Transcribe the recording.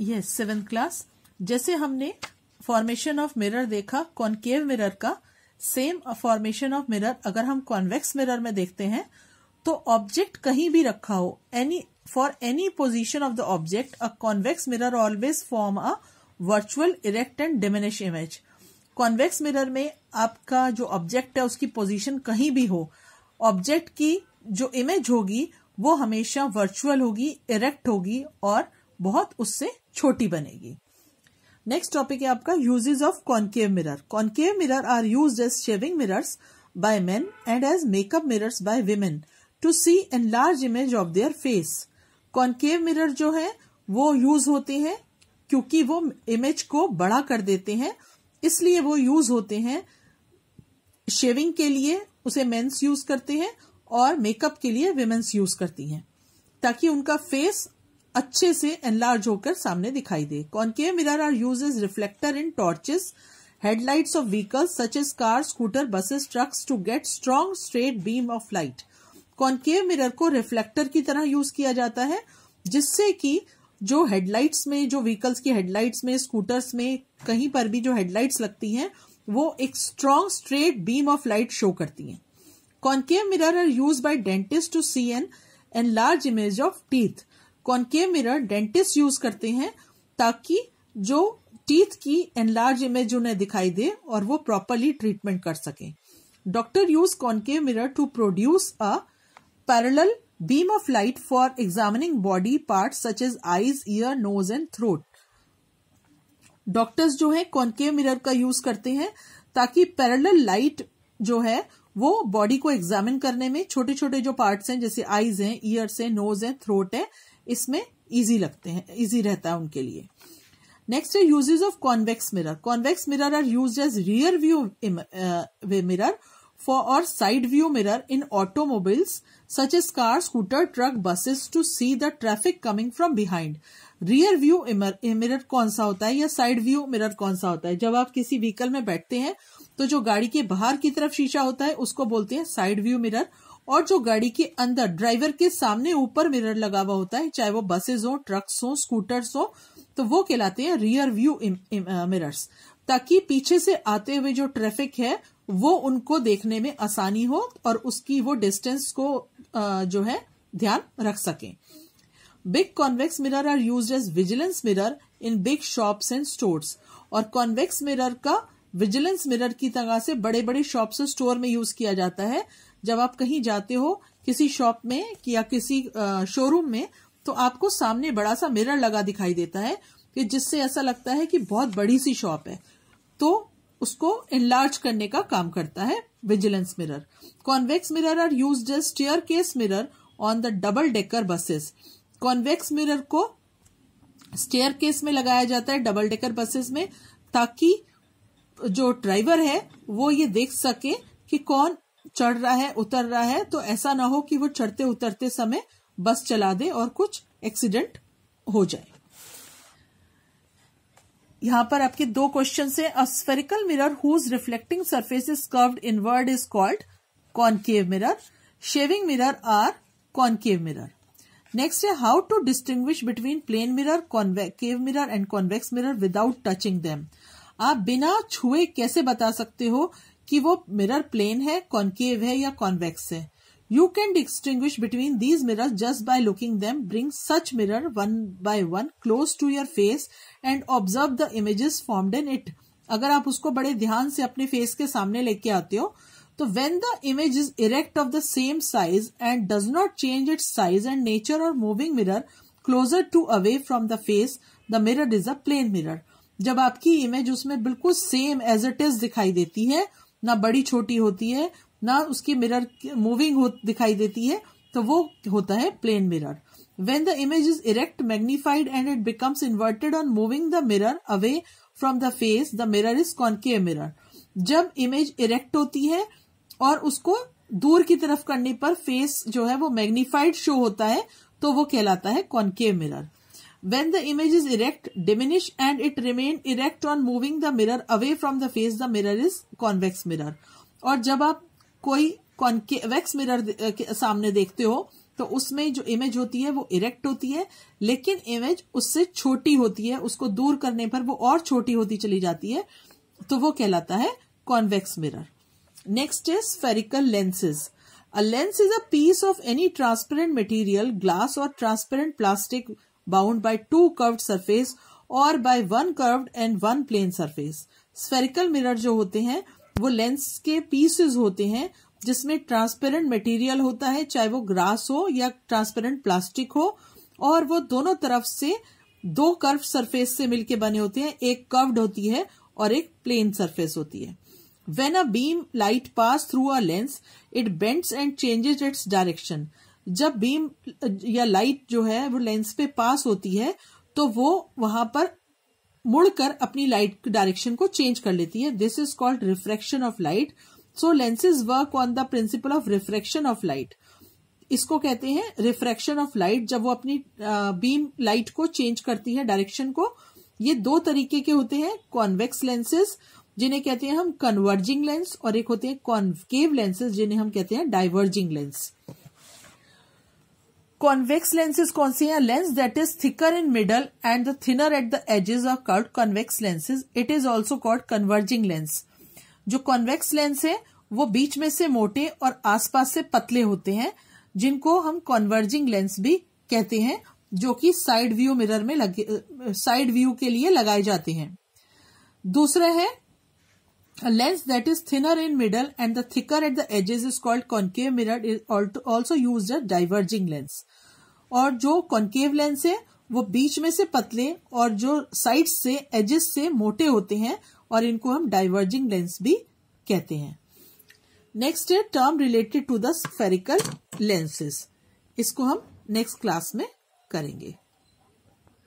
Yes seventh class जैसे हमने formation of mirror देखा कॉन्केव मिरर का सेम फॉर्मेशन ऑफ मिरर अगर हम कॉन्वेक्स मिरर में देखते हैं तो ऑब्जेक्ट कहीं भी रखा हो any for any position of the object a convex mirror always form a virtual erect and diminish image convex mirror में आपका जो ऑब्जेक्ट है उसकी पोजीशन कहीं भी हो ऑब्जेक्ट की जो इमेज होगी वो हमेशा वर्चुअल होगी इरेक्ट होगी और बहुत उससे छोटी बनेगी नेक्स्ट टॉपिक है आपका usages of concave mirror concave mirror are use as shaving mirrors men and as makeup mirrors by by to see enlarge image of their face concave mirror जो है वो यूज होते हैं क्योंकि वो image को बड़ा कर देते हैं इसलिए वो यूज होते हैं शेविंग के लिए उसे मेन्स यूज करते हैं और मेकअप के लिए वेमेन्स यूज करती हैं ताकि उनका फेस अच्छे से एनलार्ज होकर सामने दिखाई दे concave mirror are use as reflector in torches headlights of vehicles such as car scooter buses trucks to get strong straight beam of light concave mirror को रिफ्लेक्टर की तरह यूज किया जाता है जिससे कि जो हेडलाइट्स में जो व्हीकल्स की हेडलाइट्स में स्कूटर्स में कहीं पर भी जो हेडलाइट्स लगती हैं वो एक strong straight beam of light show करती हैं concave mirror are use by dentist to see an enlarge image of teeth concave mirror dentist use करते हैं ताकि जो टीथ की एनलार्ज इमेज उन्हें दिखाई दे और वो प्रॉपरली ट्रीटमेंट कर सके doctor use concave mirror to produce a parallel beam of light for examining body part such as eyes ear nose and throat doctors जो है कॉन्केव मिरर का यूज करते हैं ताकि पैरेलल लाइट जो है वो बॉडी को एग्जामिन करने में छोटे छोटे जो पार्ट्स हैं जैसे आईज हैं ईयर्स हैं नोज है थ्रोट है इसमें इजी लगते हैं इजी रहता है उनके लिए नेक्स्ट है usages of convex mirror convex mirror are use as rear view mirror for और side view mirror in automobiles such as car scooter truck buses to see the traffic coming from behind rear view mirror कौन सा होता है या side view mirror कौन सा होता है जब आप किसी व्हीकल में बैठते हैं तो जो गाड़ी के बाहर की तरफ शीशा होता है उसको बोलते हैं साइड व्यू मिरर और जो गाड़ी के अंदर ड्राइवर के सामने ऊपर मिरर लगा हुआ होता है चाहे वो बसेस हो ट्रक्स हो स्कूटर्स हो तो वो कहलाते हैं रियर व्यू मिरर्स ताकि पीछे से आते हुए जो ट्रैफिक है वो उनको देखने में आसानी हो और उसकी वो डिस्टेंस को uh, जो है ध्यान रख सके big convex mirror are use as vigilance mirror in big shops and stores और कॉन्वेक्स मिरर का विजिलेंस मिरर की तरह से बड़े बड़े शॉप से स्टोर में यूज किया जाता है जब आप कहीं जाते हो किसी शॉप में या किसी शोरूम में तो आपको सामने बड़ा सा मिरर लगा दिखाई देता है कि जिससे ऐसा लगता है कि बहुत बड़ी सी शॉप है तो उसको इनलार्ज करने का काम करता है vigilance mirror convex mirror are use staircase mirror on the double decker buses convex mirror को स्टेयर केस में लगाया जाता है डबल डेकर बसेस में ताकि जो ड्राइवर है वो ये देख सके कि कौन चढ़ रहा है उतर रहा है तो ऐसा ना हो कि वो चढ़ते उतरते समय बस चला दे और कुछ एक्सीडेंट हो जाए यहां पर आपके दो क्वेश्चन है a spherical mirror whose reflecting surface is curved inward is called concave mirror shaving mirror are concave mirror next है how to distinguish between plane mirror concave mirror and convex mirror without touching them आप बिना छुए कैसे बता सकते हो कि वो मिरर प्लेन है कॉन्केव है या कॉन्वेक्स है you can distinguish between these mirror just by looking them bring such mirror one by one close to your face and observe the images formed in it अगर आप उसको बड़े ध्यान से अपने फेस के सामने लेके आते हो तो when the image is erect of the same size and does not change it size and nature और moving mirror closer to away from the face the mirror is a plane mirror जब आपकी image उसमें बिल्कुल same as it is दिखाई देती है ना बड़ी छोटी होती है ना उसकी मिरर मूविंग दिखाई देती है तो वो होता है plane mirror when the image is erect magnified and it becomes inverted on moving the mirror away from the face the mirror is concave mirror जब इमेज इरेक्ट होती है और उसको दूर की तरफ करने पर फेस जो है वो मैग्निफाइड शो होता है तो वो कहलाता है concave mirror When the image is erect, diminish and it remain erect on moving the mirror away from the face. The mirror is convex mirror. और जब आप कोई कॉन्वेक्स मिरर सामने देखते हो तो उसमें जो इमेज होती है वो इरेक्ट होती है लेकिन इमेज उससे छोटी होती है उसको दूर करने पर वो और छोटी होती चली जाती है तो वो कहलाता है convex mirror next is spherical lenses a lens is a piece of any transparent material glass और transparent plastic bound by two curved surface और by one curved and one plane surface. spherical mirror जो होते हैं वो lens के pieces होते हैं जिसमें ट्रांसपेरेंट मटेरियल होता है चाहे वो ग्रास हो या ट्रांसपेरेंट प्लास्टिक हो और वो दोनों तरफ से दो कर्व सरफेस से मिलके बने होते हैं एक कर्व्ड होती है और एक प्लेन सरफेस होती है when a beam light pass through a lens it bends and changes its direction जब बीम या लाइट जो है वो लेंस पे पास होती है तो वो वहां पर मुड़कर अपनी लाइट डायरेक्शन को चेंज कर लेती है this is called refraction of light so lenses work on the principle of refraction of light इसको कहते हैं रिफ्रेक्शन ऑफ लाइट जब वो अपनी बीम लाइट को चेंज करती है डायरेक्शन को ये दो तरीके के होते हैं कॉन्वेक्स लेंसेज जिन्हें कहते हैं हम कन्वर्जिंग लेंस और एक होते हैं कॉन्केव लेंसेज जिन्हें हम कहते हैं डाइवर्जिंग लेंस कॉन्वेक्स लेंसेज कौन सी है lens that is thicker in middle and the thinner at the edges of called convex lenses it is also called converging lens जो कॉन्वेक्स लेंस है वो बीच में से मोटे और आसपास से पतले होते हैं जिनको हम कॉन्वर्जिंग लेंस भी कहते हैं जो कि साइड व्यू मिरर में लगे साइड व्यू के लिए लगाए जाते हैं दूसरा है A lens that is thinner in middle and the thicker at the edges is called concave mirror is also used as diverging lens. और जो concave lens है वो बीच में से पतले और जो sides से edges से मोटे होते हैं और इनको हम diverging lens भी कहते हैं Next है term related to the spherical lenses. इसको हम next class में करेंगे